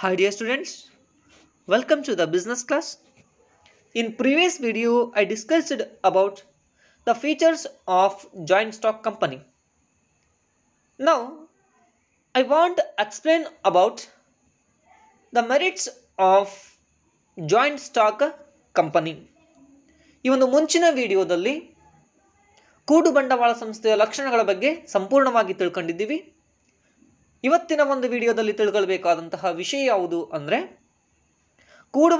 Hi dear students, welcome to the business class. In previous video, I discussed about the features of joint stock company. Now, I want to explain about the merits of joint the Munchina video, the Lee, Kudu Bandavala ಬಂಡವಾಳ Lakshana ಲಕ್ಷಣಗಳ Sampurna ಸಂಪೂರ್ಣವಾಗಿ Kandidivi, ಇವತ್ತಿನ ಒಂದು ವಿಡಿಯೋದಲ್ಲಿ ತಿಳ್ಕೊಳ್ಬೇಕಾದಂತಹ ವಿಷಯ ಯಾವುದು ಅಂದರೆ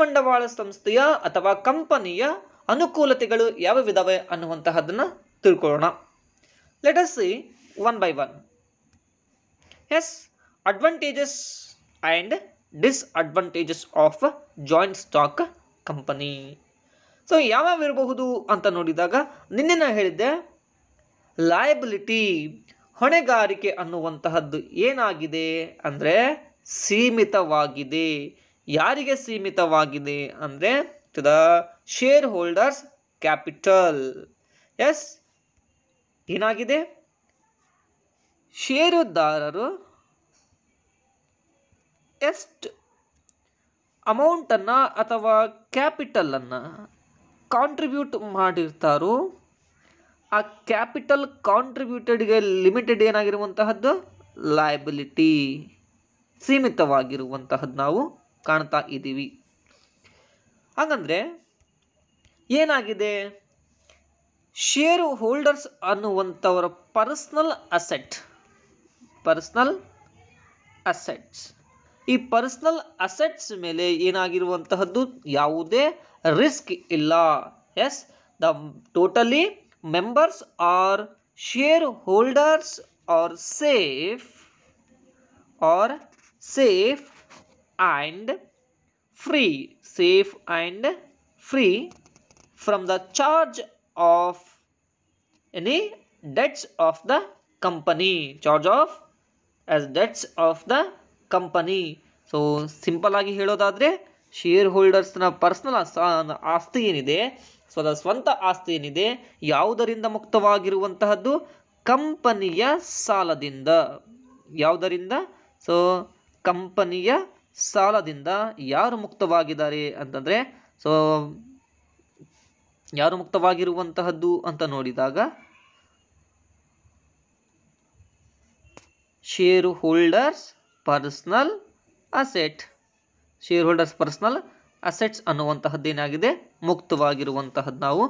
ಬಂಡವಾಳ ಸಂಸ್ಥೆಯ ಅಥವಾ ಕಂಪನಿಯ ಅನುಕೂಲತೆಗಳು ಯಾವ ವಿಧವೆ ಅನ್ನುವಂತಹದನ್ನು ತಿಳ್ಕೊಳ್ಳೋಣ let see one by one yes advantages and disadvantages of joint stock company so ಯಾವ್ಯಾವ ಇರಬಹುದು ಅಂತ ನೋಡಿದಾಗ ನಿನ್ನೆ ನಾನು ಹೇಳಿದ್ದೆ ಲಯಬಿಲಿಟಿ ಹೊಣೆಗಾರಿಕೆ ಅನ್ನುವಂತಹದ್ದು ಏನಾಗಿದೆ ಅಂದರೆ ಸೀಮಿತವಾಗಿದೆ ಯಾರಿಗೆ ಸೀಮಿತವಾಗಿದೆ ಅಂದರೆ to the shareholders capital is ಏನಾಗಿದೆ ಷೇರುದಾರರು ಎಷ್ಟು ಅಮೌಂಟನ್ನು ಅಥವಾ ಕ್ಯಾಪಿಟಲನ್ನು ಕಾಂಟ್ರಿಬ್ಯೂಟ್ ಮಾಡಿರ್ತಾರೋ ಆ ಕ್ಯಾಪಿಟಲ್ ಕಾಂಟ್ರಿಬ್ಯೂಟೆಡ್ಗೆ ಲಿಮಿಟೆಡ್ ಏನಾಗಿರುವಂತಹದ್ದು ಲಯಬಿಲಿಟಿ ಸೀಮಿತವಾಗಿರುವಂತಹದ್ದು ನಾವು ಕಾಣ್ತಾ ಇದ್ದೀವಿ ಹಾಗಂದರೆ ಏನಾಗಿದೆ ಶೇರು ಹೋಲ್ಡರ್ಸ್ ಅನ್ನುವಂಥವರ ಪರ್ಸ್ನಲ್ ಅಸೆಟ್ ಪರ್ಸ್ನಲ್ ಅಸೆಟ್ಸ್ ಈ ಪರ್ಸ್ನಲ್ ಅಸೆಟ್ಸ್ ಮೇಲೆ ಏನಾಗಿರುವಂತಹದ್ದು ಯಾವುದೇ ರಿಸ್ಕ್ ಇಲ್ಲ yes the totally members or shareholders or safe or safe and free safe and free from the charge of any debts of the company charge of as debts of the company so simple ಆಗಿ ಹೇಳೋದಾದರೆ share ಹೋಲ್ಡರ್ಸ್ನ personal ಆಸ್ತಿ ಏನಿದೆ ಸ್ವದ ಸ್ವಂತ ಆಸ್ತಿ ಏನಿದೆ ಯಾವುದರಿಂದ ಮುಕ್ತವಾಗಿರುವಂತಹದ್ದು ಕಂಪನಿಯ ಸಾಲದಿಂದ ಯಾವುದರಿಂದ ಸೊ ಕಂಪನಿಯ ಸಾಲದಿಂದ ಯಾರು ಮುಕ್ತವಾಗಿದ್ದಾರೆ ಅಂತಂದರೆ ಸೊ ಯಾರು ಮುಕ್ತವಾಗಿರುವಂತಹದ್ದು ಅಂತ ನೋಡಿದಾಗ shareholders personal asset shareholders personal assets ಅನ್ನುವಂತಹದ್ದೇನಾಗಿದೆ ಮುಕ್ತವಾಗಿರುವಂತಹದ್ದು ನಾವು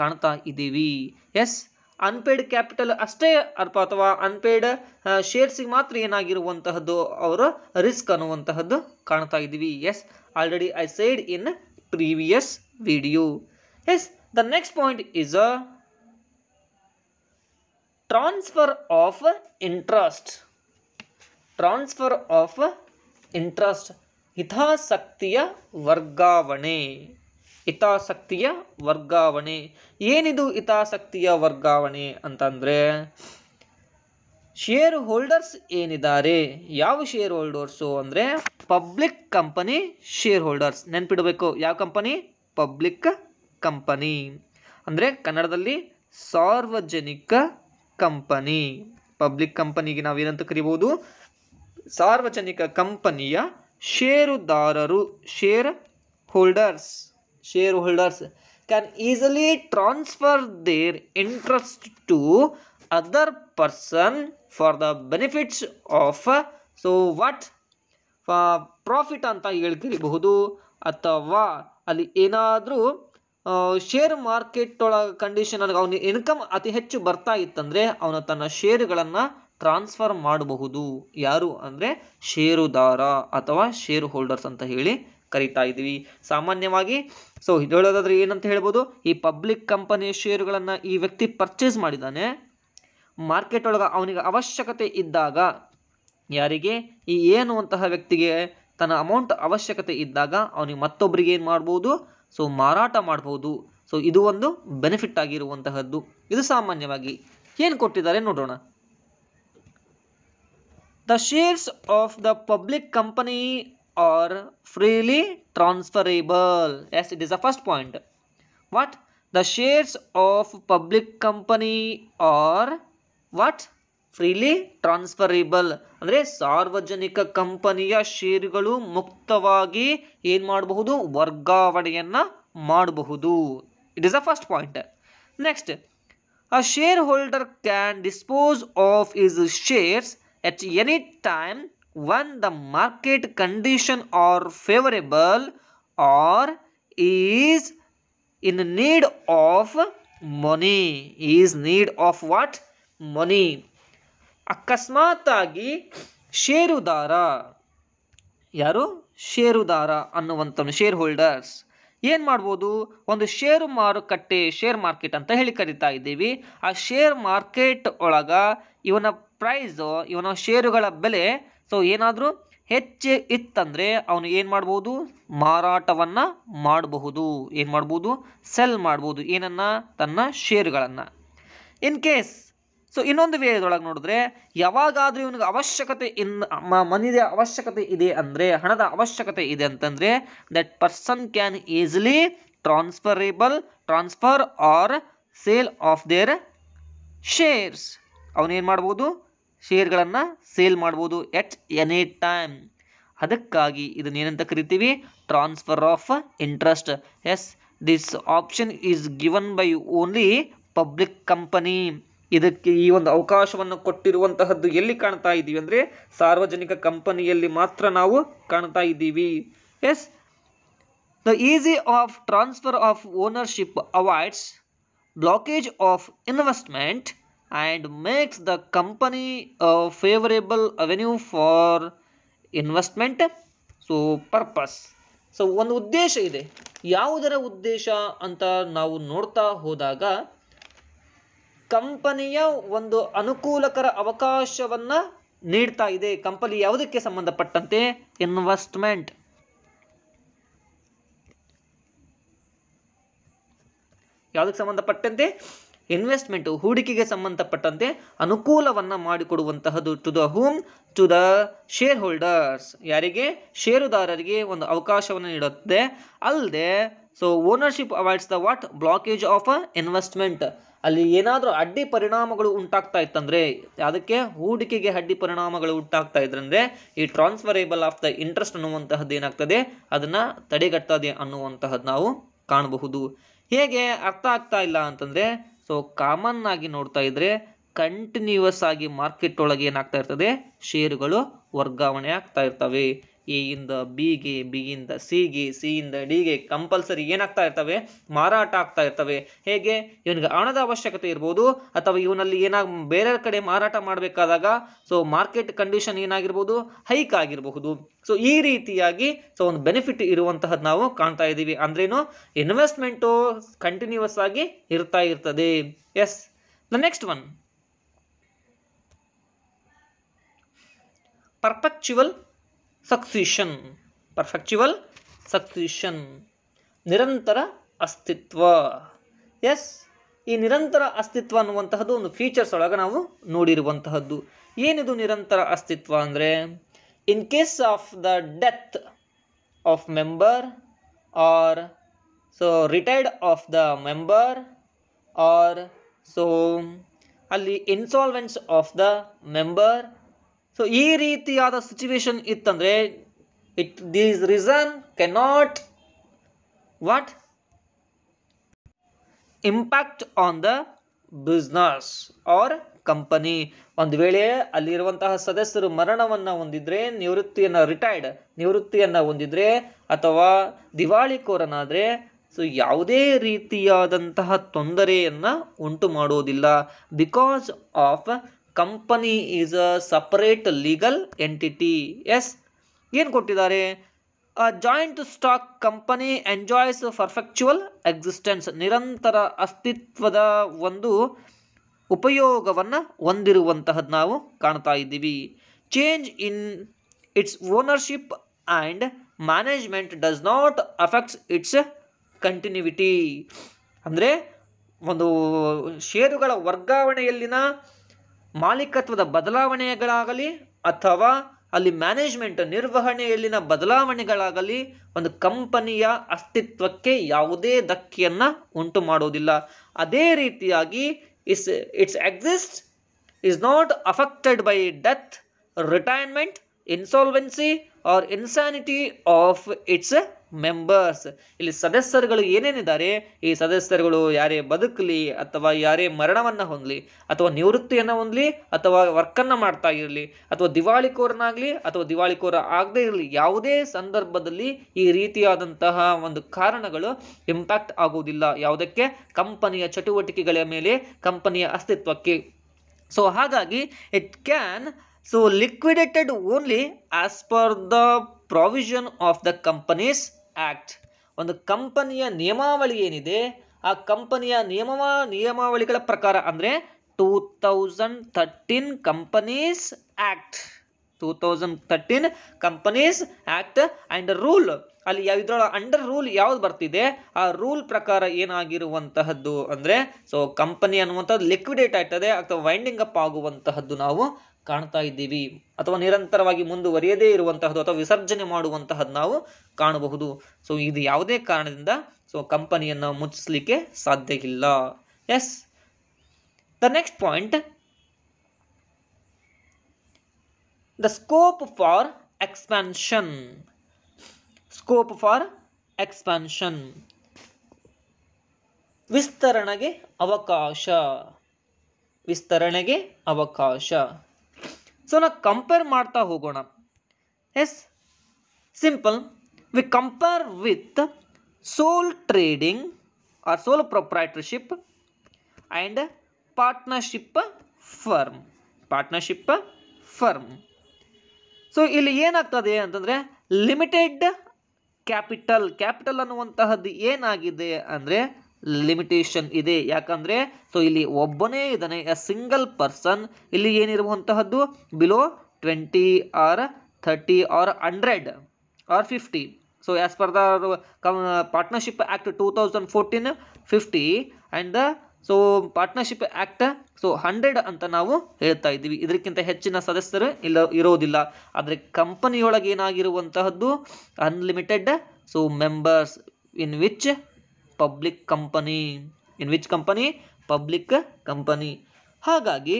ಕಾಣ್ತಾ ಇದ್ದೀವಿ ಎಸ್ ಅನ್ಪೇಯ್ಡ್ ಕ್ಯಾಪಿಟಲ್ ಅಷ್ಟೇ ಅಲ್ಪ ಅಥವಾ ಅನ್ಪೇಯ್ಡ್ ಶೇರ್ಸಿಗೆ ಮಾತ್ರ ಏನಾಗಿರುವಂತಹದ್ದು ಅವರ ರಿಸ್ಕ್ ಅನ್ನುವಂತಹದ್ದು ಕಾಣ್ತಾ ಇದ್ದೀವಿ yes already I said in previous video yes the next point is a transfer of interest transfer of interest ಹಿತಾಸಕ್ತಿಯ ವರ್ಗಾವಣೆ ಹಿತಾಸಕ್ತಿಯ ವರ್ಗಾವಣೆ ಏನಿದು ಹಿತಾಸಕ್ತಿಯ ವರ್ಗಾವಣೆ ಅಂತಂದರೆ ಶೇರ್ ಹೋಲ್ಡರ್ಸ್ ಏನಿದ್ದಾರೆ ಯಾವ ಶೇರ್ ಹೋಲ್ಡರ್ಸು ಅಂದರೆ ಪಬ್ಲಿಕ್ ಕಂಪನಿ ಶೇರ್ ಹೋಲ್ಡರ್ಸ್ ನೆನ್ಪಿಡಬೇಕು ಯಾವ ಕಂಪನಿ ಪಬ್ಲಿಕ್ ಕಂಪನಿ ಅಂದರೆ ಕನ್ನಡದಲ್ಲಿ ಸಾರ್ವಜನಿಕ ಕಂಪನಿ ಪಬ್ಲಿಕ್ ಕಂಪನಿಗೆ ನಾವೇನಂತ ಕರಿಬೋದು ಸಾರ್ವಜನಿಕ ಕಂಪನಿಯ ಷೇರುದಾರರು shareholders shareholders can easily transfer their interest to other person for the benefits of so what profit ಅಂತ ಹೇಳ್ತಿರಬಹುದು ಅಥವಾ ಅಲ್ಲಿ ಏನಾದರೂ ಶೇರ್ ಮಾರ್ಕೆಟ್ ಒಳಗೆ ಕಂಡೀಷನ್ ಅವನಿಗೆ ಇನ್ಕಮ್ ಅತಿ ಹೆಚ್ಚು ಬರ್ತಾ ಇತ್ತಂದರೆ ಅವನು ತನ್ನ ಶೇರುಗಳನ್ನು ಟ್ರಾನ್ಸ್ಫರ್ ಮಾಡಬಹುದು ಯಾರು ಅಂದರೆ ಷೇರುದಾರ ಅಥವಾ ಷೇರು ಹೋಲ್ಡರ್ಸ್ ಅಂತ ಹೇಳಿ ಕರಿತಾ ಇದ್ದೀವಿ ಸಾಮಾನ್ಯವಾಗಿ ಸೊ ಹೇಳೋದಾದ್ರೆ ಏನಂತ ಹೇಳ್ಬೋದು ಈ ಪಬ್ಲಿಕ್ ಕಂಪನಿಯ ಷೇರುಗಳನ್ನು ಈ ವ್ಯಕ್ತಿ ಪರ್ಚೇಸ್ ಮಾಡಿದ್ದಾನೆ ಮಾರ್ಕೆಟ್ ಒಳಗೆ ಅವನಿಗೆ ಅವಶ್ಯಕತೆ ಇದ್ದಾಗ ಯಾರಿಗೆ ಈ ಏನು ಅಂತಹ ವ್ಯಕ್ತಿಗೆ ತನ್ನ ಅಮೌಂಟ್ ಅವಶ್ಯಕತೆ ಇದ್ದಾಗ ಅವನಿಗೆ ಮತ್ತೊಬ್ಬರಿಗೆ ಏನು ಮಾಡ್ಬೋದು ಸೊ ಮಾರಾಟ ಮಾಡ್ಬೋದು ಸೊ ಇದು ಒಂದು ಬೆನಿಫಿಟ್ ಆಗಿರುವಂತಹದ್ದು ಇದು ಸಾಮಾನ್ಯವಾಗಿ ಏನು ಕೊಟ್ಟಿದ್ದಾರೆ ನೋಡೋಣ The shares of the public company are freely transferable. Yes, it is the first point. What? The shares of public company are what? Freely transferable. Andre Sarvajanika company share galu muktavagi yen madbuhudu vargavadiyanna madbuhudu. It is the first point. Next, a shareholder can dispose of his shares at any time when the market condition are favorable or is in need of money is need of what money ಅಕಸ್ಮಾತಾಗಿ ಷೇರುದಾರ ಯಾರು ಷೇರುದಾರ ಅನ್ನುವಂಥವನು share holders ಏನು ಮಾಡ್ಬೋದು ಒಂದು ಷೇರು ಮಾರುಕಟ್ಟೆ share market ಅಂತ ಹೇಳಿ ಕರಿತಾ ಇದ್ದೀವಿ ಆ ಶೇರ್ ಮಾರ್ಕೆಟ್ ಒಳಗ ಇವನ ಪ್ರೈಸು ಇವನ ಶೇರುಗಳ ಬೆಲೆ ಸೊ ಏನಾದರೂ ಹೆಚ್ಚು ಇತ್ತಂದರೆ ಅವನು ಏನು ಮಾಡ್ಬೋದು ಮಾರಾಟವನ್ನು ಮಾಡಬಹುದು ಏನು ಮಾಡ್ಬೋದು ಸೆಲ್ ಮಾಡ್ಬೋದು ಏನನ್ನು ತನ್ನ ಶೇರುಗಳನ್ನು ಇನ್ ಕೇಸ್ ಸೊ ಇನ್ನೊಂದು ವೇಳೆದೊಳಗೆ ನೋಡಿದ್ರೆ ಯಾವಾಗಾದರೂ ಇವನಿಗೆ ಅವಶ್ಯಕತೆ ಇನ್ ಮನಿದ ಅವಶ್ಯಕತೆ ಇದೆ ಅಂದರೆ ಹಣದ ಅವಶ್ಯಕತೆ ಇದೆ ಅಂತಂದರೆ that person can easily transferable transfer or sale of their shares ಅವನೇನು ಮಾಡ್ಬೋದು ಶೇರ್ಗಳನ್ನು ಸೇಲ್ ಮಾಡ್ಬೋದು ಎಟ್ ಎನಿ ಟೈಮ್ ಅದಕ್ಕಾಗಿ ಇದನ್ನೇನಂತ ಕರಿತೀವಿ transfer of interest yes this option is given by only public company ಇದಕ್ಕೆ ಈ ಒಂದು ಅವಕಾಶವನ್ನು ಕೊಟ್ಟಿರುವಂತಹದ್ದು ಎಲ್ಲಿ ಕಾಣ್ತಾ ಇದ್ದೀವಿ ಅಂದರೆ ಸಾರ್ವಜನಿಕ ಕಂಪನಿಯಲ್ಲಿ ಮಾತ್ರ ನಾವು ಕಾಣ್ತಾ ಇದ್ದೀವಿ yes the easy of transfer of ownership avoids blockage of investment and makes the company favourable avenue for investment so purpose so ಒಂದು ಉದ್ದೇಶ ಇದೆ ಯಾವುದರ ಉದ್ದೇಶ ಅಂತ ನಾವು ನೋಡ್ತಾ ಹೋದಾಗ ಕಂಪನಿಯ ಒಂದು ಅನುಕೂಲಕರ ಅವಕಾಶವನ್ನು ನೀಡ್ತಾ ಇದೆ ಕಂಪನಿ ಯಾವುದಕ್ಕೆ ಸಂಬಂಧಪಟ್ಟಂತೆ ಇನ್ವೆಸ್ಟ್ಮೆಂಟ್ ಯಾವುದಕ್ಕೆ ಸಂಬಂಧಪಟ್ಟಂತೆ ಇನ್ವೆಸ್ಟ್ಮೆಂಟ್ ಹೂಡಿಕೆಗೆ ಸಂಬಂಧಪಟ್ಟಂತೆ ಅನುಕೂಲವನ್ನು ಮಾಡಿಕೊಡುವಂತಹದ್ದು to the whom to the shareholders ಯಾರಿಗೆ ಷೇರುದಾರರಿಗೆ ಒಂದು ಅವಕಾಶವನ್ನು ನೀಡುತ್ತದೆ ಅಲ್ಲದೆ so ownership avoids the what blockage of a investment ಅಲ್ಲಿ ಏನಾದರೂ ಅಡ್ಡಿ ಪರಿಣಾಮಗಳು ಉಂಟಾಗ್ತಾ ಇತ್ತಂದ್ರೆ ಅದಕ್ಕೆ ಹೂಡಿಕೆಗೆ ಅಡ್ಡಿ ಪರಿಣಾಮಗಳು ಉಂಟಾಗ್ತಾ ಇದ್ರಂದ್ರೆ ಈ ಟ್ರಾನ್ಸ್ಫರೇಬಲ್ ಆಫ್ ದ ಇಂಟ್ರೆಸ್ಟ್ ಅನ್ನುವಂತಹದ್ದು ಏನಾಗ್ತದೆ ಅದನ್ನು ತಡೆಗಟ್ಟದೆ ಅನ್ನುವಂತಹದ್ದು ನಾವು ಕಾಣಬಹುದು ಹೇಗೆ ಅರ್ಥ ಆಗ್ತಾ ಇಲ್ಲ ಅಂತಂದರೆ ಸೊ ಕಾಮನ್ ಆಗಿ ನೋಡ್ತಾ ಇದ್ರೆ ಕಂಟಿನ್ಯೂಯಸ್ ಆಗಿ ಮಾರ್ಕೆಟ್ ಒಳಗೆ ಏನಾಗ್ತಾ ಇರ್ತದೆ ಷೇರುಗಳು ವರ್ಗಾವಣೆ ಆಗ್ತಾ ಇರ್ತವೆ ಎಯಿಂದ ಬಿಗೆ ಬಿಗಿಯಿಂದ ಸಿಗೆ ಸಿಯಿಂದ ಡಿಗೆ ಕಂಪಲ್ಸರಿ ಏನಾಗ್ತಾ ಇರ್ತವೆ ಮಾರಾಟ ಆಗ್ತಾ ಇರ್ತವೆ ಹೇಗೆ ಇವನಿಗೆ ಹಣದ ಅವಶ್ಯಕತೆ ಇರ್ಬೋದು ಅಥವಾ ಇವನಲ್ಲಿ ಏನಾಗ ಬೇರೆ ಕಡೆ ಮಾರಾಟ ಮಾಡಬೇಕಾದಾಗ ಸೊ ಮಾರ್ಕೆಟ್ ಕಂಡೀಷನ್ ಏನಾಗಿರ್ಬೋದು ಹೈಕ್ ಆಗಿರಬಹುದು ಸೊ ಈ ರೀತಿಯಾಗಿ ಸೊ ಒಂದು ಬೆನಿಫಿಟ್ ಇರುವಂತಹದ್ದು ನಾವು ಕಾಣ್ತಾ ಇದ್ದೀವಿ ಅಂದ್ರೇನು ಇನ್ವೆಸ್ಟ್ಮೆಂಟು ಕಂಟಿನ್ಯೂಸ್ ಆಗಿ ಇರ್ತಾ ಇರ್ತದೆ yes the next one perpetual succession perpetual succession ನಿರಂತರ ಅಸ್ತಿತ್ವ ಎಸ್ ಈ ನಿರಂತರ ಅಸ್ತಿತ್ವ ಅನ್ನುವಂತಹದ್ದು ಒಂದು ಫೀಚರ್ಸ್ ಒಳಗೆ ನಾವು ನೋಡಿರುವಂತಹದ್ದು ಏನಿದು ನಿರಂತರ ಅಸ್ತಿತ್ವ ಅಂದರೆ in case of the death of member or so retired of the member or so ಅಲ್ಲಿ insolvency of the member so ಈ ರೀತಿಯಾದ ಸಿಚುವೇಶನ್ ಇತ್ತಂದರೆ it these reason cannot what impact on the business or company ಒಂದು ವೇಳೆ ಅಲ್ಲಿರುವಂತಹ ಸದಸ್ಯರು ಮರಣವನ್ನು ಹೊಂದಿದ್ರೆ ನಿವೃತ್ತಿಯನ್ನು retired ನಿವೃತ್ತಿಯನ್ನು ಹೊಂದಿದ್ರೆ ಅಥವಾ ದಿವಾಳಿಕೋರನಾದರೆ ಸೊ ಯಾವುದೇ ರೀತಿಯಾದಂತಹ ತೊಂದರೆಯನ್ನು ಉಂಟು ಮಾಡೋದಿಲ್ಲ because of company is a separate legal entity yes ಏನು ಕೊಟ್ಟಿದ್ದಾರೆ a joint stock company enjoys perpetual existence ನಿರಂತರ ಅಸ್ತಿತ್ವದ ಒಂದು ಉಪಯೋಗವನ್ನು ಹೊಂದಿರುವಂತಹದ್ದು ನಾವು ಕಾಣ್ತಾ ಇದ್ದೀವಿ change in its ownership and management does not affects its continuity ಅಂದರೆ ಒಂದು ಷೇರುಗಳ ವರ್ಗಾವಣೆಯಲ್ಲಿನ ಮಾಲೀಕತ್ವದ ಬದಲಾವಣೆಗಳಾಗಲಿ ಅಥವಾ ಅಲ್ಲಿ ಮ್ಯಾನೇಜ್ಮೆಂಟ್ ನಿರ್ವಹಣೆಯಲ್ಲಿನ ಬದಲಾವಣೆಗಳಾಗಲಿ ಒಂದು ಕಂಪನಿಯ ಅಸ್ತಿತ್ವಕ್ಕೆ ಯಾವುದೇ ಧಕ್ಕೆಯನ್ನು ಉಂಟು ಮಾಡೋದಿಲ್ಲ ಅದೇ ರೀತಿಯಾಗಿ is its exist is not affected by death retirement insolvency or insanity of its members ಇಲ್ಲಿ ಸದಸ್ಯರುಗಳು ಏನೇನಿದ್ದಾರೆ ಈ ಸದಸ್ಯರುಗಳು ಯಾರೇ ಬದುಕಲಿ ಅಥವಾ ಯಾರೇ ಮರಣವನ್ನು ಹೊಂದಲಿ ಅಥವಾ ನಿವೃತ್ತಿಯನ್ನು ಹೊಂದಲಿ ಅಥವಾ ವರ್ಕನ್ನು ಮಾಡ್ತಾ ಇರಲಿ ಅಥವಾ ದಿವಾಳಿಕೋರನಾಗಲಿ ಅಥವಾ ದಿವಾಳಿಕೋರ ಆಗದೇ ಇರಲಿ ಯಾವುದೇ ಸಂದರ್ಭದಲ್ಲಿ ಈ ರೀತಿಯಾದಂತಹ ಒಂದು ಕಾರಣಗಳು ಇಂಪ್ಯಾಕ್ಟ್ ಆಗುವುದಿಲ್ಲ ಯಾವುದಕ್ಕೆ ಕಂಪನಿಯ ಚಟುವಟಿಕೆಗಳ ಮೇಲೆ ಕಂಪನಿಯ ಅಸ್ತಿತ್ವಕ್ಕೆ ಸೊ ಹಾಗಾಗಿ it can so liquidated only as per the provision of the Companies Act. ಒಂದು ಕಂಪನಿಯ ನಿಯಮಾವಳಿ ಏನಿದೆ ಆ ಕಂಪನಿಯ ನಿಯಮ ನಿಯಮಾವಳಿಗಳ ಪ್ರಕಾರ ಅಂದರೆ two thousand thirteen companies act two thousand thirteen companies act and rule ಅಲ್ಲಿ ಯಾವ ಅಂಡರ್ ರೂಲ್ ಯಾವ್ದು ಬರ್ತಿದೆ ಆ ರೂಲ್ ಪ್ರಕಾರ ಏನಾಗಿರುವಂತಹದ್ದು ಅಂದರೆ ಸೊ ಕಂಪನಿ ಅನ್ನುವಂಥದ್ದು ಲಿಕ್ವಿಡೇಟ್ ಆಗ್ತದೆ ಅಥವಾ ವೈಂಡಿಂಗ್ ಅಪ್ ಆಗುವಂತಹದ್ದು ನಾವು ಕಾಣ್ತಾ ಇದ್ದೀವಿ ಅಥವಾ ನಿರಂತರವಾಗಿ ಮುಂದುವರಿಯದೇ ಇರುವಂತಹದ್ದು ಅಥವಾ ವಿಸರ್ಜನೆ ಮಾಡುವಂತಹದ್ದು ನಾವು ಕಾಣಬಹುದು ಸೊ ಇದು ಯಾವುದೇ ಕಾರಣದಿಂದ ಸೊ ಕಂಪನಿಯನ್ನು ಮುಚ್ಚಿಸ್ಲಿಕ್ಕೆ ಸಾಧ್ಯ ಇಲ್ಲ yes the next point the scope for expansion scope for expansion ವಿಸ್ತರಣೆಗೆ ಅವಕಾಶ ವಿಸ್ತರಣೆಗೆ ಅವಕಾಶ ಸೊ ನಾವು ಕಂಪೇರ್ ಮಾಡ್ತಾ ಹೋಗೋಣ yes simple we compare with sole trading or sole proprietorship and partnership firm partnership firm so ಇಲ್ಲಿ ಏನಾಗ್ತದೆ ಅಂತಂದರೆ ಲಿಮಿಟೆಡ್ ಕ್ಯಾಪಿಟಲ್ ಕ್ಯಾಪಿಟಲ್ ಅನ್ನುವಂತಹದ್ದು ಏನಾಗಿದೆ ಅಂದರೆ ಲಿಮಿಟೇಷನ್ ಇದೆ ಯಾಕಂದರೆ ಸೊ ಇಲ್ಲಿ ಒಬ್ಬನೇ ಇದ್ದಾನೆ ಎ ಸಿಂಗಲ್ ಪರ್ಸನ್ ಇಲ್ಲಿ ಏನಿರುವಂತಹದ್ದು below twenty or thirty or hundred or fifty so as per the partnership act two thousand fourteen fifty and the so partnership act so hundred ಅಂತ ನಾವು ಹೇಳ್ತಾ ಇದ್ದೀವಿ ಇದಕ್ಕಿಂತ ಹೆಚ್ಚಿನ ಸದಸ್ಯರು ಇಲ್ಲ ಇರೋದಿಲ್ಲ ಆದರೆ ಕಂಪನಿಯೊಳಗೆ ಏನಾಗಿರುವಂತಹದ್ದು unlimited so members in which public company in which company public company ಹಾಗಾಗಿ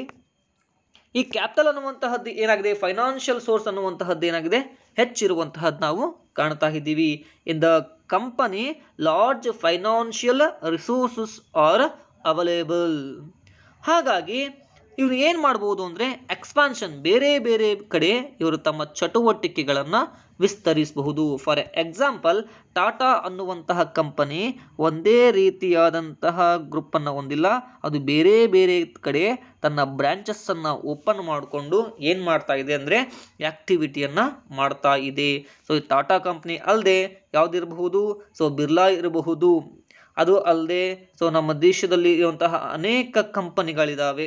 ಈ ಕ್ಯಾಪಿಟಲ್ ಅನ್ನುವಂತಹದ್ದು ಏನಾಗಿದೆ ಫೈನಾನ್ಷಿಯಲ್ ಸೋರ್ಸ್ ಅನ್ನುವಂತಹದ್ದು ಏನಾಗಿದೆ ಹೆಚ್ಚಿರುವಂತಹದ್ದು ನಾವು ಕಾಣ್ತಾ ಇದ್ದೀವಿ in the company large financial resources are available ಹಾಗಾಗಿ ಇವರು ಏನು ಮಾಡ್ಬೋದು ಅಂದರೆ ಎಕ್ಸ್ಪಾನ್ಷನ್ ಬೇರೆ ಬೇರೆ ಕಡೆ ಇವರು ತಮ್ಮ ಚಟುವಟಿಕೆಗಳನ್ನು ವಿಸ್ತರಿಸಬಹುದು ಫಾರ್ ಎಕ್ಸಾಂಪಲ್ ಟಾಟಾ ಅನ್ನುವಂತಹ ಕಂಪನಿ ಒಂದೇ ರೀತಿಯಾದಂತಹ ಗ್ರೂಪನ್ನು ಹೊಂದಿಲ್ಲ ಅದು ಬೇರೆ ಬೇರೆ ಕಡೆ ತನ್ನ ಬ್ರ್ಯಾಂಚಸ್ಸನ್ನು ಓಪನ್ ಮಾಡಿಕೊಂಡು ಏನು ಮಾಡ್ತಾ ಇದೆ ಅಂದರೆ ಆ್ಯಕ್ಟಿವಿಟಿಯನ್ನು ಮಾಡ್ತಾ ಇದೆ ಸೊ ಟಾಟಾ ಕಂಪ್ನಿ ಅಲ್ಲದೆ ಯಾವುದಿರಬಹುದು ಸೊ ಬಿರ್ಲಾ ಇರಬಹುದು ಅದು ಅಲ್ಲದೆ ಸೊ ನಮ್ಮ ದೇಶದಲ್ಲಿ ಇರುವಂತಹ ಅನೇಕ ಕಂಪನಿಗಳಿದ್ದಾವೆ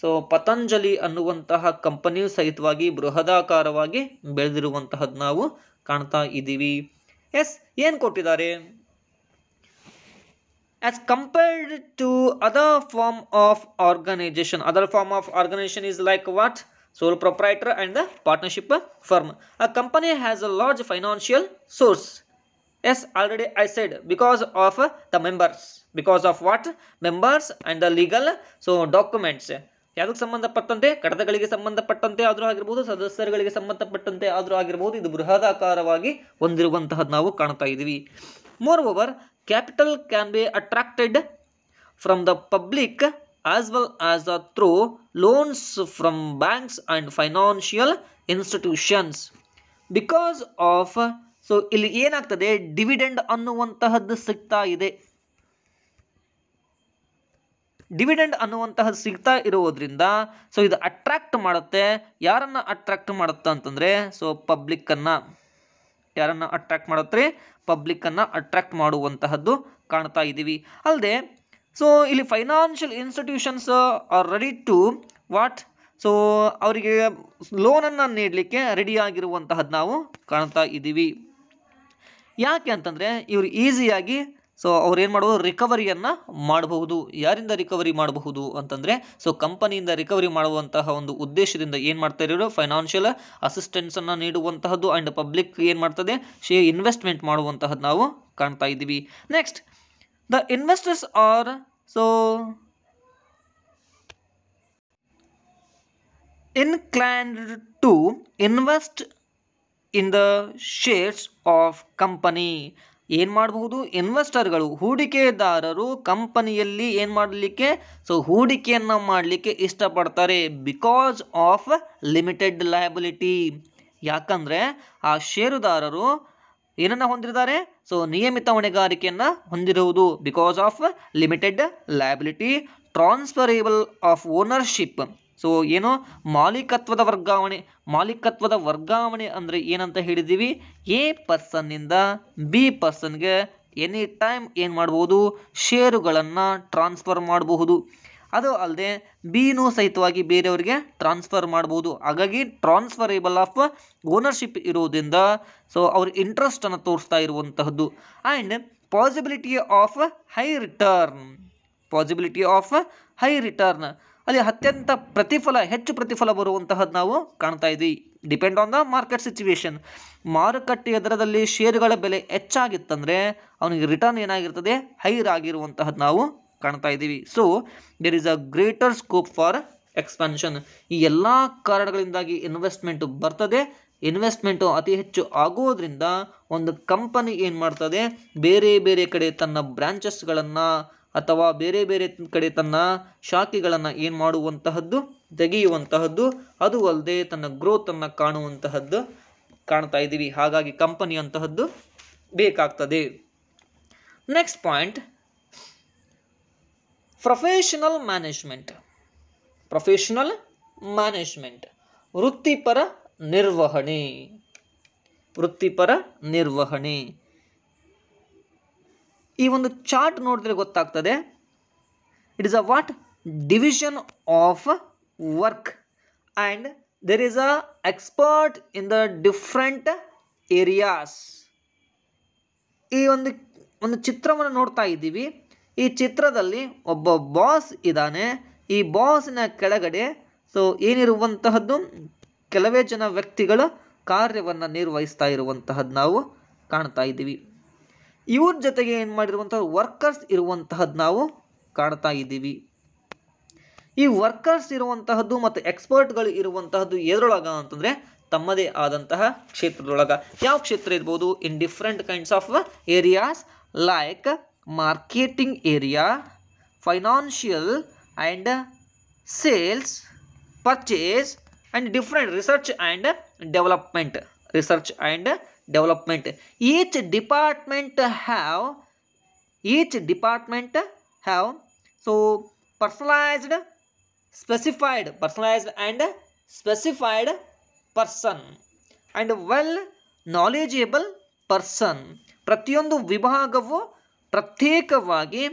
ಸೊ ಪತಂಜಲಿ ಅನ್ನುವಂತಹ ಕಂಪನಿಯು ಸಹಿತವಾಗಿ ಬೃಹದಾಕಾರವಾಗಿ ಬೆಳೆದಿರುವಂತಹದ್ದು ನಾವು ಕಾಣ್ತಾ ಇದ್ದೀವಿ ಎಸ್ ಏನು ಕೊಟ್ಟಿದ್ದಾರೆ as compared to other form of organisation other form of organisation is like what sole proprietor and the partnership firm a company has a large financial source yes already I said because of the members because of what members and the legal so documents ಯಾವುದಕ್ಕೆ ಸಂಬಂಧಪಟ್ಟಂತೆ ಕಡತಗಳಿಗೆ ಸಂಬಂಧಪಟ್ಟಂತೆ ಆದರೂ ಆಗಿರ್ಬೋದು ಸದಸ್ಯರುಗಳಿಗೆ ಸಂಬಂಧಪಟ್ಟಂತೆ ಆದರೂ ಆಗಿರ್ಬೋದು ಇದು ಬೃಹದಾಕಾರವಾಗಿ ಹೊಂದಿರುವಂತಹದ್ದು ನಾವು ಕಾಣ್ತಾ ಇದ್ದೀವಿ moreover capital can be attracted from the public as well as a through loans from banks and financial institutions because of so ಇಲ್ಲಿ ಏನಾಗ್ತದೆ ಡಿವಿಡೆಂಡ್ ಅನ್ನುವಂತಹದ್ದು ಸಿಗ್ತಾ ಇದೆ ಡಿವಿಡೆಂಡ್ ಅನ್ನುವಂತಹ ಸಿಗ್ತಾ ಇರುವುದರಿಂದ ಸೊ ಇದು ಅಟ್ರಾಕ್ಟ್ ಮಾಡುತ್ತೆ ಯಾರನ್ನು ಅಟ್ರಾಕ್ಟ್ ಮಾಡುತ್ತೆ ಅಂತಂದರೆ ಸೊ ಪಬ್ಲಿಕ್ಕನ್ನು ಯಾರನ್ನು ಅಟ್ರಾಕ್ಟ್ ಮಾಡುತ್ತೆ ಪಬ್ಲಿಕ್ಕನ್ನು ಅಟ್ರಾಕ್ಟ್ ಮಾಡುವಂತಹದ್ದು ಕಾಣ್ತಾ ಇದ್ದೀವಿ ಅಲ್ಲದೆ ಸೊ ಇಲ್ಲಿ financial institutions are ready to what so ಅವರಿಗೆ ಲೋನನ್ನು ನೀಡಲಿಕ್ಕೆ ರೆಡಿಯಾಗಿರುವಂತಹದ್ದು ನಾವು ಕಾಣ್ತಾ ಇದ್ದೀವಿ ಯಾಕೆ ಅಂತಂದರೆ ಇವರು ಈಸಿಯಾಗಿ ಸೊ ಅವ್ರು ಏನು ಮಾಡ್ಬೋದು ರಿಕವರಿಯನ್ನು ಮಾಡಬಹುದು ಯಾರಿಂದ ರಿಕವರಿ ಮಾಡಬಹುದು ಅಂತಂದರೆ ಸೊ ಕಂಪನಿಯಿಂದ ರಿಕವರಿ ಮಾಡುವಂತಹ ಒಂದು ಉದ್ದೇಶದಿಂದ ಏನು ಮಾಡ್ತಾ ಇರೋರು ಫೈನಾನ್ಷಿಯಲ್ ಅಸಿಸ್ಟೆನ್ಸನ್ನು ನೀಡುವಂತಹದ್ದು ಆ್ಯಂಡ್ ಪಬ್ಲಿಕ್ ಏನು ಮಾಡ್ತದೆ ಶೇ ಇನ್ವೆಸ್ಟ್ಮೆಂಟ್ ಮಾಡುವಂತಹದ್ದು ನಾವು ಕಾಣ್ತಾ ಇದ್ದೀವಿ next the investors are so inclined to invest in the shares of company ಏನು ಮಾಡಬಹುದು ಇನ್ವೆಸ್ಟರ್ಗಳು ಹೂಡಿಕೆದಾರರು ಕಂಪನಿಯಲ್ಲಿ ಏನು ಮಾಡಲಿಕ್ಕೆ ಸೊ ಹೂಡಿಕೆಯನ್ನು ಮಾಡಲಿಕ್ಕೆ ಇಷ್ಟಪಡ್ತಾರೆ ಬಿಕಾಸ್ ಆಫ್ ಲಿಮಿಟೆಡ್ ಲಯಬಿಲಿಟಿ ಯಾಕಂದರೆ ಆ ಷೇರುದಾರರು ಏನನ್ನು ಹೊಂದಿದ್ದಾರೆ ಸೊ ನಿಯಮಿತ ಹೊಣೆಗಾರಿಕೆಯನ್ನು ಹೊಂದಿರುವುದು because of limited liability transferable of ownership so ಏನು ಮಾಲೀಕತ್ವದ ವರ್ಗಾವಣೆ ಮಾಲೀಕತ್ವದ ವರ್ಗಾವಣೆ ಅಂದರೆ ಏನಂತ ಹೇಳಿದ್ದೀವಿ ಎ ಪರ್ಸನ್ನಿಂದ ಬಿ ಪರ್ಸನ್ಗೆ ಎನಿ ಟೈಮ್ ಏನು ಮಾಡ್ಬೋದು ಷೇರುಗಳನ್ನು ಟ್ರಾನ್ಸ್ಫರ್ ಮಾಡಬಹುದು ಅದು ಅಲ್ಲದೆ ಬಿನೂ ಸಹಿತವಾಗಿ ಬೇರೆಯವರಿಗೆ ಟ್ರಾನ್ಸ್ಫರ್ ಮಾಡ್ಬೋದು ಹಾಗಾಗಿ ಟ್ರಾನ್ಸ್ಫರೇಬಲ್ ಆಫ್ ಓನರ್ಶಿಪ್ ಇರೋದ್ರಿಂದ ಸೊ ಅವ್ರ ಇಂಟ್ರೆಸ್ಟನ್ನು ತೋರಿಸ್ತಾ ಇರುವಂತಹದ್ದು and possibility of high return possibility of high return ಅಲ್ಲಿ ಅತ್ಯಂತ ಪ್ರತಿಫಲ ಹೆಚ್ಚು ಪ್ರತಿಫಲ ಬರುವಂತಹದ್ದು ನಾವು ಕಾಣ್ತಾ ಇದ್ವಿ depend on the market situation ಮಾರುಕಟ್ಟೆ ಎದುರದಲ್ಲಿ ಷೇರುಗಳ ಬೆಲೆ ಹೆಚ್ಚಾಗಿತ್ತಂದರೆ ಅವನಿಗೆ ರಿಟರ್ನ್ ಏನಾಗಿರ್ತದೆ ಹೈರ್ ಆಗಿರುವಂತಹದ್ದು ನಾವು ಕಾಣ್ತಾ ಇದ್ದೀವಿ so there is a greater scope for expansion ಈ ಎಲ್ಲ ಕಾರಣಗಳಿಂದಾಗಿ ಇನ್ವೆಸ್ಟ್ಮೆಂಟು ಬರ್ತದೆ ಇನ್ವೆಸ್ಟ್ಮೆಂಟು ಅತಿ ಹೆಚ್ಚು ಆಗೋದ್ರಿಂದ ಒಂದು ಕಂಪನಿ ಏನು ಮಾಡ್ತದೆ ಬೇರೆ ಬೇರೆ ಕಡೆ ತನ್ನ ಬ್ರ್ಯಾಂಚಸ್ಗಳನ್ನು ಅಥವಾ ಬೇರೆ ಬೇರೆ ಕಡೆ ತನ್ನ ಶಾಖೆಗಳನ್ನು ಏನು ಮಾಡುವಂತಹದ್ದು ತೆಗೆಯುವಂತಹದ್ದು ಅದು ಅಲ್ಲದೆ ತನ್ನ ಗ್ರೋತನ್ನು ಕಾಣುವಂತಹದ್ದು ಕಾಣ್ತಾ ಇದ್ದೀವಿ ಹಾಗಾಗಿ ಕಂಪನಿ ಅಂತಹದ್ದು ಬೇಕಾಗ್ತದೆ next point professional management professional management ವೃತ್ತಿಪರ ನಿರ್ವಹಣೆ ವೃತ್ತಿಪರ ನಿರ್ವಹಣೆ ಈ ಒಂದು ಚಾರ್ಟ್ ನೋಡಿದ್ರೆ ಗೊತ್ತಾಗ್ತದೆ it is a what division of work and there is a expert in the different areas ಈ ಒಂದು ಒಂದು ಚಿತ್ರವನ್ನು ನೋಡ್ತಾ ಇದ್ದೀವಿ ಈ ಚಿತ್ರದಲ್ಲಿ ಒಬ್ಬ ಬಾಸ್ ಇದ್ದಾನೆ ಈ ಬಾಸ್ನ ಕೆಳಗಡೆ ಸೊ ಏನಿರುವಂತಹದ್ದು ಕೆಲವೇ ಜನ ವ್ಯಕ್ತಿಗಳು ಕಾರ್ಯವನ್ನು ನಿರ್ವಹಿಸ್ತಾ ಇರುವಂತಹದ್ದು ನಾವು ಕಾಣ್ತಾ ಇದ್ದೀವಿ ಇವ್ರ ಜೊತೆಗೆ ಏನು ಮಾಡಿರುವಂಥ ವರ್ಕರ್ಸ್ ಇರುವಂತಹದ್ದು ನಾವು ಕಾಣ್ತಾ ಇದ್ದೀವಿ ಈ ವರ್ಕರ್ಸ್ ಇರುವಂತಹದ್ದು ಮತ್ತು ಎಕ್ಸ್ಪರ್ಟ್ಗಳು ಇರುವಂತಹದ್ದು ಎದರೊಳಗ ಅಂತಂದರೆ ತಮ್ಮದೇ ಆದಂತಹ ಕ್ಷೇತ್ರದೊಳಗೆ ಯಾವ ಕ್ಷೇತ್ರ ಇರ್ಬೋದು in different kinds of areas like marketing area financial and sales purchase and different research and development research and development each department have each department have so personalized specified personalized and specified person and well knowledgeable person pratiyondu vibhagavu pratyekavagi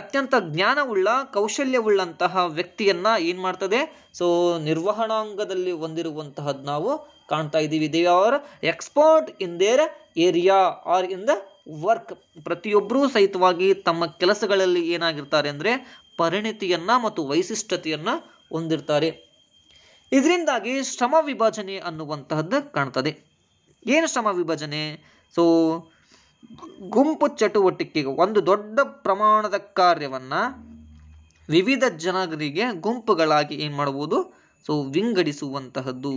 ಅತ್ಯಂತ ಜ್ಞಾನವುಳ್ಳ ಕೌಶಲ್ಯವುಳ್ಳಂತಹ ವ್ಯಕ್ತಿಯನ್ನ ಏನು ಮಾಡ್ತದೆ so ನಿರ್ವಹಣಾಂಗದಲ್ಲಿ ಹೊಂದಿರುವಂತಹದ್ದು ನಾವು ಕಾಣ್ತಾ ಇದ್ದೀವಿ they are expert in their area or in the work ಪ್ರತಿಯೊಬ್ಬರೂ ಸಹಿತವಾಗಿ ತಮ್ಮ ಕೆಲಸಗಳಲ್ಲಿ ಏನಾಗಿರ್ತಾರೆ ಅಂದರೆ ಪರಿಣಿತಿಯನ್ನು ಮತ್ತು ವೈಶಿಷ್ಟ್ಯತೆಯನ್ನು ಹೊಂದಿರ್ತಾರೆ ಇದರಿಂದಾಗಿ ಶ್ರಮ ವಿಭಜನೆ ಅನ್ನುವಂತಹದ್ದು ಕಾಣ್ತದೆ ಏನು ಶ್ರಮ ವಿಭಜನೆ ಸೊ ಗುಂಪು ಚಟುವಟಿಕೆಗೆ ಒಂದು ದೊಡ್ಡ ಪ್ರಮಾಣದ ಕಾರ್ಯವನ್ನು ವಿವಿಧ ಜನರಿಗೆ ಗುಂಪುಗಳಾಗಿ ಏನು ಮಾಡ್ಬೋದು ಸೊ ವಿಂಗಡಿಸುವಂತಹದ್ದು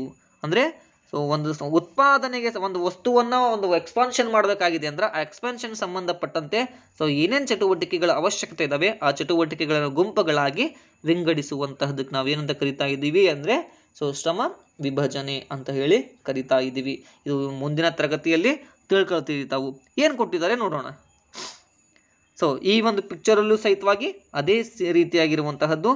ಅಂದರೆ ಸೊ ಒಂದು ಉತ್ಪಾದನೆಗೆ ಒಂದು ವಸ್ತುವನ್ನು ಒಂದು ಎಕ್ಸ್ಪಾನ್ಷನ್ ಮಾಡಬೇಕಾಗಿದೆ ಅಂದ್ರೆ ಆ ಎಕ್ಸ್ಪಾನ್ಷನ್ ಸಂಬಂಧಪಟ್ಟಂತೆ ಸೊ ಏನೇನು ಚಟುವಟಿಕೆಗಳ ಅವಶ್ಯಕತೆ ಇದಾವೆ ಆ ಚಟುವಟಿಕೆಗಳನ್ನು ಗುಂಪುಗಳಾಗಿ ವಿಂಗಡಿಸುವಂತಹದಕ್ಕೆ ನಾವೇನಂತ ಕರಿತಾ ಇದ್ದೀವಿ ಅಂದರೆ ಸೊ ಶ್ರಮ ವಿಭಜನೆ ಅಂತ ಹೇಳಿ ಕರಿತಾ ಇದ್ದೀವಿ ಇದು ಮುಂದಿನ ತರಗತಿಯಲ್ಲಿ ತಿಳ್ಕೊಳ್ತೀವಿ ತಾವು ಏನು ಕೊಟ್ಟಿದ್ದಾರೆ ನೋಡೋಣ ಸೊ ಈ ಒಂದು ಪಿಕ್ಚರಲ್ಲೂ ಸಹಿತವಾಗಿ ಅದೇ ರೀತಿಯಾಗಿರುವಂತಹದ್ದು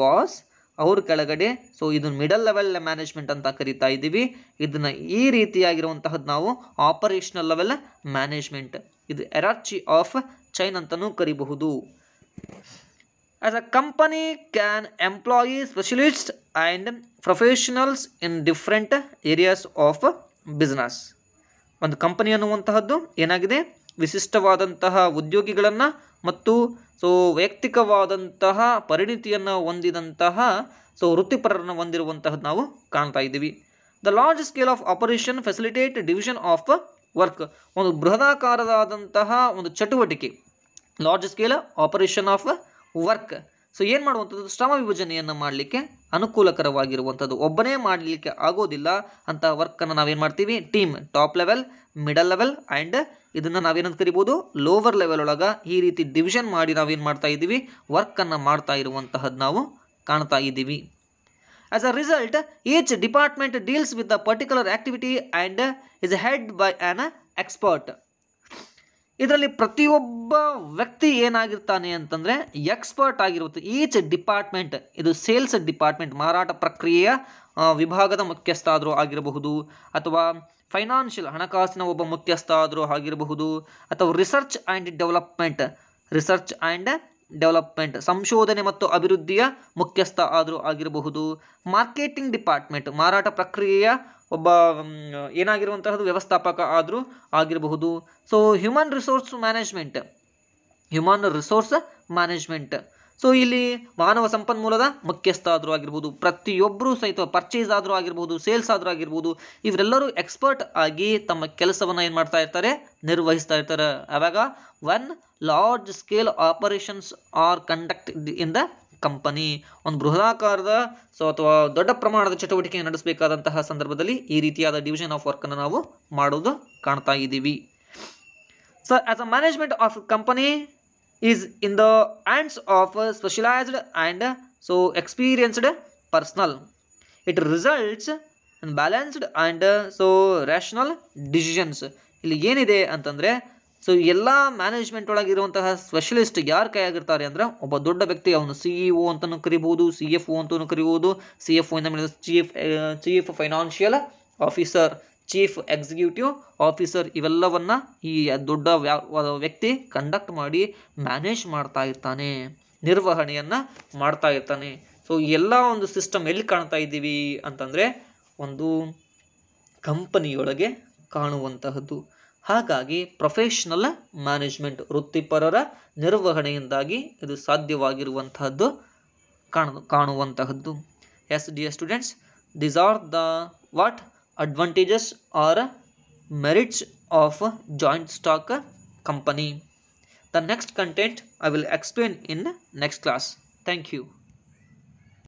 ಬಾಸ್ ಅವ್ರ ಕೆಳಗಡೆ ಸೊ ಇದನ್ನ ಮಿಡಲ್ ಲೆವೆಲ್ ಮ್ಯಾನೇಜ್ಮೆಂಟ್ ಅಂತ ಕರಿತಾ ಇದ್ದೀವಿ ಇದನ್ನ ಈ ರೀತಿಯಾಗಿರುವಂತಹದ್ದು ನಾವು ಆಪರೇಷನಲ್ ಲೆವೆಲ್ ಮ್ಯಾನೇಜ್ಮೆಂಟ್ ಇದು ಎರಾರ್ಚಿ ಆಫ್ ಚೈನ್ ಅಂತಲೂ ಕರಿಬಹುದು as a company can employ specialist and professionals in different areas of business ಒಂದು ಕಂಪನಿ ಅನ್ನುವಂತಹದ್ದು ಏನಾಗಿದೆ ವಿಶಿಷ್ಟವಾದಂತಹ ಉದ್ಯೋಗಿಗಳನ್ನು ಮತ್ತು ಸೊ ವೈಯಕ್ತಿಕವಾದಂತಹ ಪರಿಣಿತಿಯನ್ನು ಹೊಂದಿದಂತಹ ಸೊ ವೃತ್ತಿಪರರನ್ನು ಹೊಂದಿರುವಂತಹದ್ದು ನಾವು ಕಾಣ್ತಾ ಇದ್ದೀವಿ the large scale of operation facilitate division of work ಒಂದು ಬೃಹದಾಕಾರದಾದಂತಹ ಒಂದು ಚಟುವಟಿಕೆ large scale operation of work so ಏನು ಮಾಡುವಂಥದ್ದು ಶ್ರಮ ವಿಭಜನೆಯನ್ನು ಮಾಡಲಿಕ್ಕೆ ಅನುಕೂಲಕರವಾಗಿರುವಂಥದ್ದು ಒಬ್ಬನೇ ಮಾಡಲಿಕ್ಕೆ ಆಗೋದಿಲ್ಲ ಅಂತ ವರ್ಕನ್ನು ನಾವೇನು ಮಾಡ್ತೀವಿ team top level middle level and ಇದನ್ನು ನಾವೇನಂತ ಕರಿಬೋದು ಲೋವರ್ ಲೆವೆಲ್ ಒಳಗೆ ಈ ರೀತಿ ಡಿವಿಷನ್ ಮಾಡಿ ನಾವೇನು ಮಾಡ್ತಾ ಇದ್ದೀವಿ ವರ್ಕನ್ನು ಮಾಡ್ತಾ ಇರುವಂತಹದ್ದು ನಾವು ಕಾಣ್ತಾ ಇದ್ದೀವಿ as a result each department deals with a particular activity and is head by an expert ಇದರಲ್ಲಿ ಪ್ರತಿಯೊಬ್ಬ ವ್ಯಕ್ತಿ ಏನಾಗಿರ್ತಾನೆ ಅಂತಂದರೆ ಎಕ್ಸ್ಪರ್ಟ್ ಆಗಿರುತ್ತೆ ಈಚ್ ಡಿಪಾರ್ಟ್ಮೆಂಟ್ ಇದು ಸೇಲ್ಸ್ ಡಿಪಾರ್ಟ್ಮೆಂಟ್ ಮಾರಾಟ ಪ್ರಕ್ರಿಯೆಯ ವಿಭಾಗದ ಮುಖ್ಯಸ್ಥ ಆದರೂ ಆಗಿರಬಹುದು ಅಥವಾ ಫೈನಾನ್ಷಿಯಲ್ ಹಣಕಾಸಿನ ಒಬ್ಬ ಮುಖ್ಯಸ್ಥ ಆದರೂ ಆಗಿರಬಹುದು ಅಥವಾ research and development research and development ಸಂಶೋಧನೆ ಮತ್ತು ಅಭಿವೃದ್ಧಿಯ ಮುಖ್ಯಸ್ಥ ಆದರೂ ಆಗಿರಬಹುದು ಮಾರ್ಕೆಟಿಂಗ್ ಡಿಪಾರ್ಟ್ಮೆಂಟ್ ಮಾರಾಟ ಪ್ರಕ್ರಿಯೆಯ ಒಬ್ಬ ಏನಾಗಿರುವಂತಹದ್ದು ವ್ಯವಸ್ಥಾಪಕ ಆದರೂ ಆಗಿರಬಹುದು so human resource management human resource management so ಇಲ್ಲಿ ಮಾನವ ಸಂಪನ್ಮೂಲದ ಮುಖ್ಯಸ್ಥ ಆದರೂ ಆಗಿರ್ಬೋದು ಪ್ರತಿಯೊಬ್ಬರೂ ಸಹಿತ ಪರ್ಚೇಸ್ ಆದರೂ ಆಗಿರ್ಬೋದು ಸೇಲ್ಸ್ ಆದರೂ ಆಗಿರ್ಬೋದು ಇವರೆಲ್ಲರೂ ಎಕ್ಸ್ಪರ್ಟ್ ಆಗಿ ತಮ್ಮ ಕೆಲಸವನ್ನು ಏನು ಮಾಡ್ತಾ ಇರ್ತಾರೆ ನಿರ್ವಹಿಸ್ತಾ ಇರ್ತಾರೆ ಆವಾಗ one large scale operations are conduct in the company ಒಂದು ಬೃಹದಾಕಾರದ ಸೊ ಅಥವಾ ದೊಡ್ಡ ಪ್ರಮಾಣದ ಚಟುವಟಿಕೆ ನಡೆಸಬೇಕಾದಂತಹ ಸಂದರ್ಭದಲ್ಲಿ ಈ ರೀತಿಯಾದ ಡಿವಿಷನ್ ಆಫ್ ವರ್ಕನ್ನು ನಾವು ಮಾಡೋದು ಕಾಣ್ತಾ ಇದ್ದೀವಿ so as a management of company is in the hands of specialized and uh, so experienced personnel. It results in balanced and uh, so rational decisions. ಇಲ್ಲಿ ಏನಿದೆ ಅಂತಂದರೆ ಸೊ ಎಲ್ಲ ಮ್ಯಾನೇಜ್ಮೆಂಟ್ ಒಳಗಿರುವಂತಹ ಸ್ಪೆಷಲಿಸ್ಟ್ ಯಾರು ಕೈಯಾಗಿರ್ತಾರೆ ಅಂದರೆ ಒಬ್ಬ ದೊಡ್ಡ ವ್ಯಕ್ತಿ ಅವನು ಸಿ ಇ e ಓ ಅಂತಲೂ ಕರಿಬೋದು ಸಿ ಎಫ್ ಒ ಅಂತಲೂ ಕರಿಬೋದು ಸಿ ಎಫ್ ಒ ಇಂದ chief chief financial officer chief executive officer ಇವೆಲ್ಲವನ್ನು ಈ ದೊಡ್ಡ ವ್ಯಕ್ತಿ ಕಂಡಕ್ಟ್ ಮಾಡಿ ಮ್ಯಾನೇಜ್ ಮಾಡ್ತಾ ಇರ್ತಾನೆ ನಿರ್ವಹಣೆಯನ್ನು ಮಾಡ್ತಾ ಇರ್ತಾನೆ ಸೊ ಎಲ್ಲ ಒಂದು ಸಿಸ್ಟಮ್ ಎಲ್ಲಿ ಕಾಣ್ತಾ ಇದ್ದೀವಿ ಅಂತಂದರೆ ಒಂದು ಕಂಪನಿಯೊಳಗೆ ಕಾಣುವಂತಹದ್ದು ಹಾಗಾಗಿ ಪ್ರೊಫೆಷ್ನಲ್ ಮ್ಯಾನೇಜ್ಮೆಂಟ್ ವೃತ್ತಿಪರರ ನಿರ್ವಹಣೆಯಿಂದಾಗಿ ಇದು ಸಾಧ್ಯವಾಗಿರುವಂತಹದ್ದು ಕಾಣ ಕಾಣುವಂತಹದ್ದು S D A students these are the what advantages or merits of joint stock company the next content i will explain in next class thank you